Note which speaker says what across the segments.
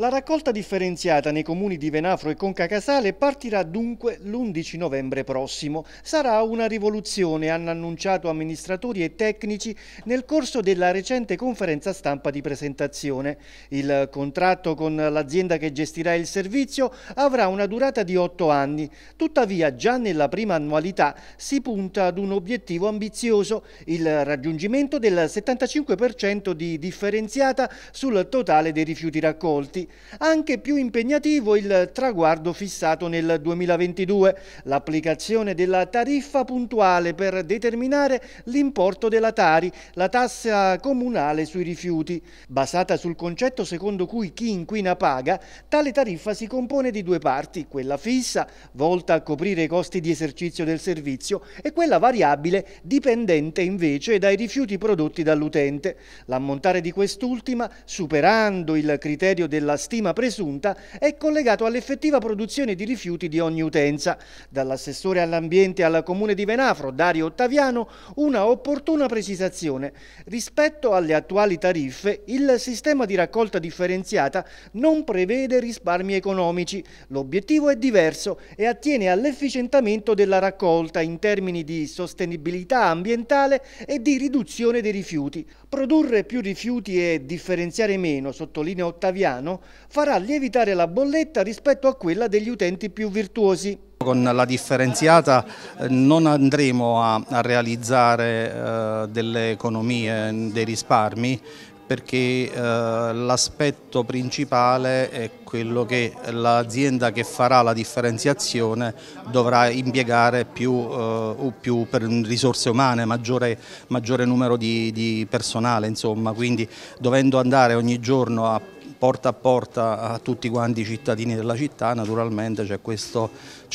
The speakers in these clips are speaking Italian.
Speaker 1: La raccolta differenziata nei comuni di Venafro e Conca Casale partirà dunque l'11 novembre prossimo. Sarà una rivoluzione, hanno annunciato amministratori e tecnici nel corso della recente conferenza stampa di presentazione. Il contratto con l'azienda che gestirà il servizio avrà una durata di otto anni. Tuttavia già nella prima annualità si punta ad un obiettivo ambizioso, il raggiungimento del 75% di differenziata sul totale dei rifiuti raccolti. Anche più impegnativo il traguardo fissato nel 2022, l'applicazione della tariffa puntuale per determinare l'importo della Tari, la tassa comunale sui rifiuti. Basata sul concetto secondo cui chi inquina paga, tale tariffa si compone di due parti, quella fissa, volta a coprire i costi di esercizio del servizio, e quella variabile, dipendente invece dai rifiuti prodotti dall'utente. L'ammontare di quest'ultima, superando il criterio della stima presunta è collegato all'effettiva produzione di rifiuti di ogni utenza. Dall'assessore all'ambiente alla comune di Venafro, Dario Ottaviano, una opportuna precisazione. Rispetto alle attuali tariffe, il sistema di raccolta differenziata non prevede risparmi economici. L'obiettivo è diverso e attiene all'efficientamento della raccolta in termini di sostenibilità ambientale e di riduzione dei rifiuti. Produrre più rifiuti e differenziare meno, sottolinea Ottaviano, farà lievitare la bolletta rispetto a quella degli utenti più virtuosi.
Speaker 2: Con la differenziata eh, non andremo a, a realizzare eh, delle economie, dei risparmi, perché eh, l'aspetto principale è quello che l'azienda che farà la differenziazione dovrà impiegare più, eh, più risorse umane, maggiore, maggiore numero di, di personale, insomma. quindi dovendo andare ogni giorno a porta a porta a tutti quanti i cittadini della città naturalmente c'è questo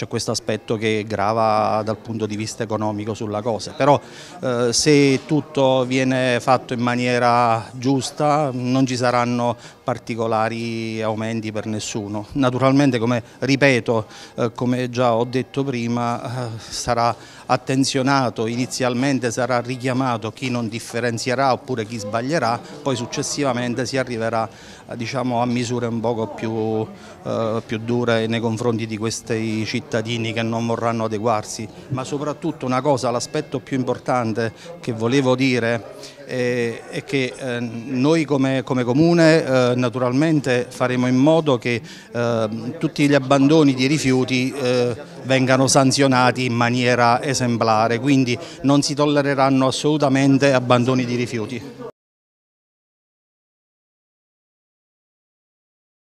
Speaker 2: quest aspetto che grava dal punto di vista economico sulla cosa, però eh, se tutto viene fatto in maniera giusta non ci saranno particolari aumenti per nessuno, naturalmente come ripeto, eh, come già ho detto prima, eh, sarà attenzionato, inizialmente sarà richiamato chi non differenzierà oppure chi sbaglierà, poi successivamente si arriverà a eh, diciamo, diciamo, a misure un poco più, eh, più, dure nei confronti di questi cittadini che non vorranno adeguarsi, ma soprattutto una cosa, l'aspetto più importante che volevo dire è, è che eh, noi come, come comune eh, naturalmente faremo in modo che eh, tutti gli abbandoni di rifiuti eh, vengano sanzionati in maniera esemplare, quindi non si tollereranno assolutamente abbandoni di rifiuti.